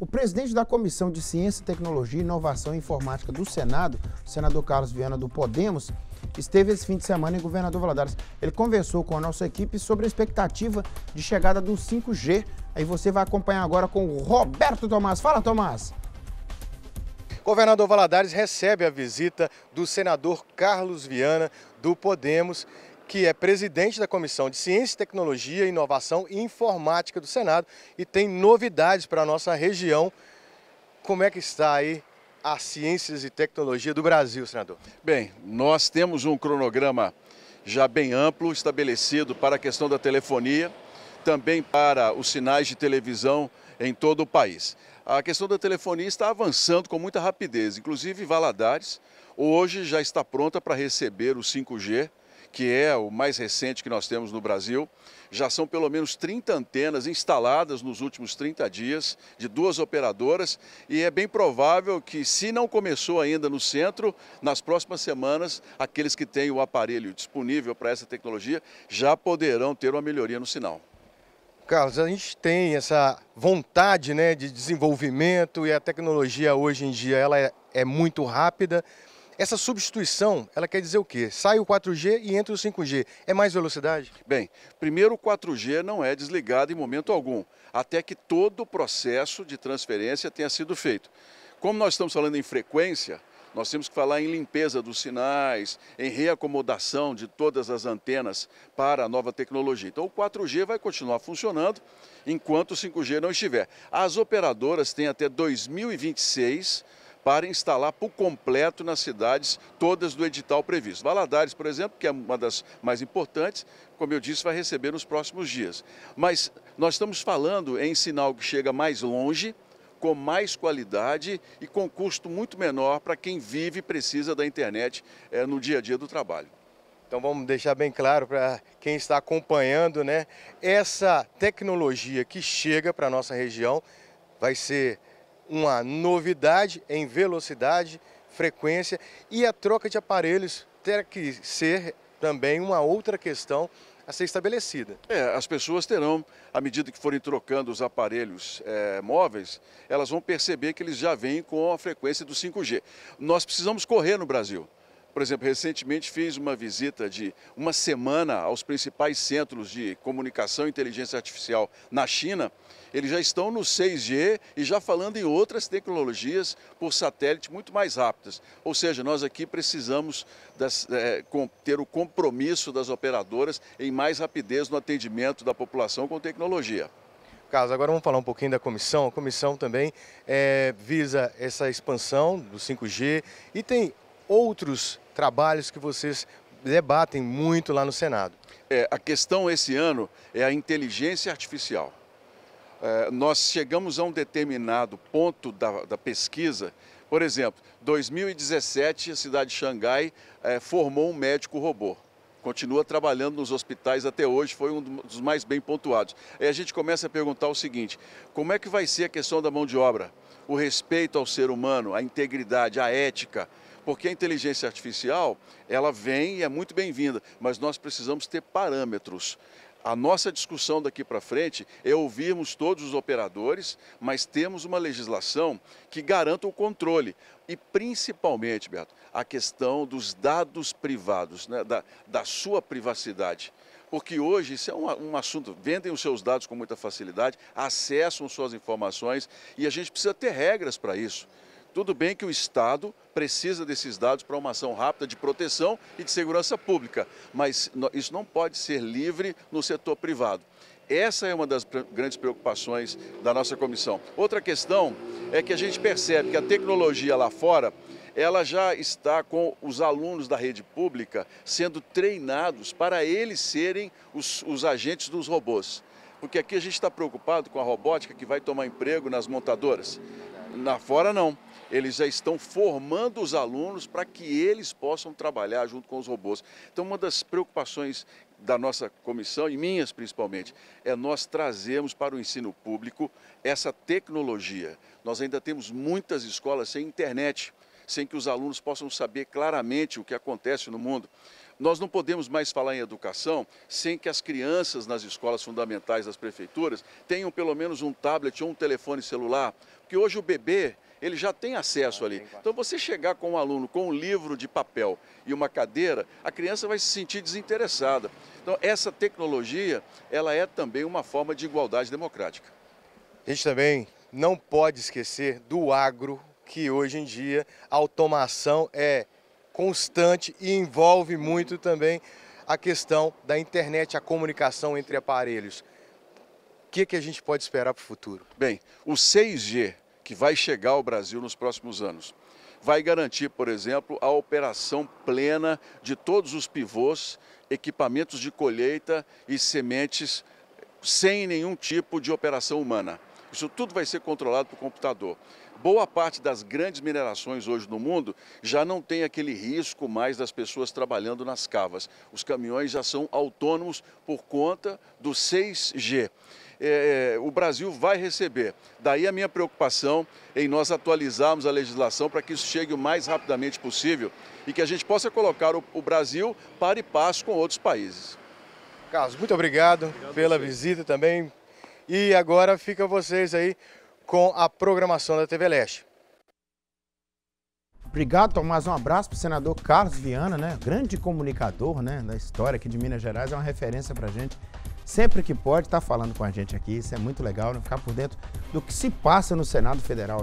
O presidente da Comissão de Ciência, Tecnologia, Inovação e Informática do Senado, o senador Carlos Viana do Podemos, esteve esse fim de semana em Governador Valadares. Ele conversou com a nossa equipe sobre a expectativa de chegada do 5G. Aí você vai acompanhar agora com o Roberto Tomás. Fala, Tomás! Governador Valadares recebe a visita do senador Carlos Viana do Podemos, que é presidente da Comissão de Ciência, Tecnologia, Inovação e Informática do Senado e tem novidades para a nossa região. Como é que está aí a ciências e tecnologia do Brasil, senador? Bem, nós temos um cronograma já bem amplo estabelecido para a questão da telefonia, também para os sinais de televisão em todo o país. A questão da telefonia está avançando com muita rapidez, inclusive Valadares hoje já está pronta para receber o 5G que é o mais recente que nós temos no Brasil. Já são pelo menos 30 antenas instaladas nos últimos 30 dias de duas operadoras e é bem provável que, se não começou ainda no centro, nas próximas semanas, aqueles que têm o aparelho disponível para essa tecnologia já poderão ter uma melhoria no sinal. Carlos, a gente tem essa vontade né, de desenvolvimento e a tecnologia hoje em dia ela é, é muito rápida. Essa substituição, ela quer dizer o quê? Sai o 4G e entra o 5G. É mais velocidade? Bem, primeiro o 4G não é desligado em momento algum, até que todo o processo de transferência tenha sido feito. Como nós estamos falando em frequência, nós temos que falar em limpeza dos sinais, em reacomodação de todas as antenas para a nova tecnologia. Então, o 4G vai continuar funcionando enquanto o 5G não estiver. As operadoras têm até 2026 para instalar por completo nas cidades todas do edital previsto. Valadares, por exemplo, que é uma das mais importantes, como eu disse, vai receber nos próximos dias. Mas nós estamos falando em sinal que chega mais longe, com mais qualidade e com custo muito menor para quem vive e precisa da internet é, no dia a dia do trabalho. Então vamos deixar bem claro para quem está acompanhando, né? Essa tecnologia que chega para a nossa região vai ser uma novidade em velocidade, frequência e a troca de aparelhos terá que ser também uma outra questão a ser estabelecida. É, as pessoas terão, à medida que forem trocando os aparelhos é, móveis, elas vão perceber que eles já vêm com a frequência do 5G. Nós precisamos correr no Brasil. Por exemplo, recentemente fiz uma visita de uma semana aos principais centros de comunicação e inteligência artificial na China. Eles já estão no 6G e já falando em outras tecnologias por satélite muito mais rápidas. Ou seja, nós aqui precisamos das, é, ter o compromisso das operadoras em mais rapidez no atendimento da população com tecnologia caso. Agora vamos falar um pouquinho da comissão. A comissão também é, visa essa expansão do 5G e tem outros trabalhos que vocês debatem muito lá no Senado. É, a questão esse ano é a inteligência artificial. É, nós chegamos a um determinado ponto da, da pesquisa. Por exemplo, 2017, a cidade de Xangai é, formou um médico robô. Continua trabalhando nos hospitais até hoje, foi um dos mais bem pontuados. Aí a gente começa a perguntar o seguinte: como é que vai ser a questão da mão de obra? O respeito ao ser humano, a integridade, a ética, porque a inteligência artificial ela vem e é muito bem-vinda, mas nós precisamos ter parâmetros. A nossa discussão daqui para frente é ouvirmos todos os operadores, mas temos uma legislação que garanta o controle. E principalmente, Beto, a questão dos dados privados, né? da, da sua privacidade porque hoje isso é um, um, assunto, vendem os seus dados com muita facilidade, acessam suas informações e a gente precisa ter regras para isso. Tudo bem que o Estado precisa desses dados para uma ação rápida de proteção e de segurança pública, mas isso não pode ser livre no setor privado. Essa é uma das grandes preocupações da nossa comissão. Outra questão é que a gente percebe que a tecnologia lá fora ela já está com os alunos da rede pública sendo treinados para eles serem os, os, agentes dos robôs. Porque aqui a gente está preocupado com a robótica que vai tomar emprego nas montadoras. Na fora, não eles já estão formando os alunos para que eles possam trabalhar junto com os robôs. Então, uma das preocupações da nossa comissão, e minhas principalmente, é nós trazermos para o ensino público essa tecnologia. Nós ainda temos muitas escolas sem internet, sem que os alunos possam saber claramente o que acontece no mundo. Nós não podemos mais falar em educação sem que as crianças nas escolas fundamentais das prefeituras tenham pelo menos um tablet ou um telefone celular, porque hoje o bebê ele já tem acesso ah, ali. Então, você chegar com um aluno com um livro de papel e uma cadeira, a criança vai se sentir desinteressada. Então, essa tecnologia, ela é também uma forma de igualdade democrática. A gente também não pode esquecer do agro, que hoje em dia a automação é constante e envolve muito também a questão da internet, a comunicação entre aparelhos. O que, que a gente pode esperar para o futuro? Bem, o 6G, que vai chegar ao Brasil nos próximos anos. Vai garantir, por exemplo, a operação plena de todos os pivôs, equipamentos de colheita e sementes sem nenhum tipo de operação humana. Isso tudo vai ser controlado por computador. Boa parte das grandes minerações hoje no mundo já não tem aquele risco mais das pessoas trabalhando nas cavas. Os caminhões já são autônomos por conta do 6G. É, é, o Brasil vai receber. Daí a minha preocupação em nós atualizarmos a legislação para que isso chegue o mais rapidamente possível e que a gente possa colocar o, o Brasil para e passo com outros países. Carlos, muito obrigado, obrigado pela visita também, e agora fica vocês aí com a programação da TV Leste. Obrigado, Tomás. Um abraço para o senador Carlos Viana, né? Grande comunicador né? da história aqui de Minas Gerais, é uma referência para a gente. Sempre que pode, está falando com a gente aqui. Isso é muito legal, né? ficar por dentro do que se passa no Senado Federal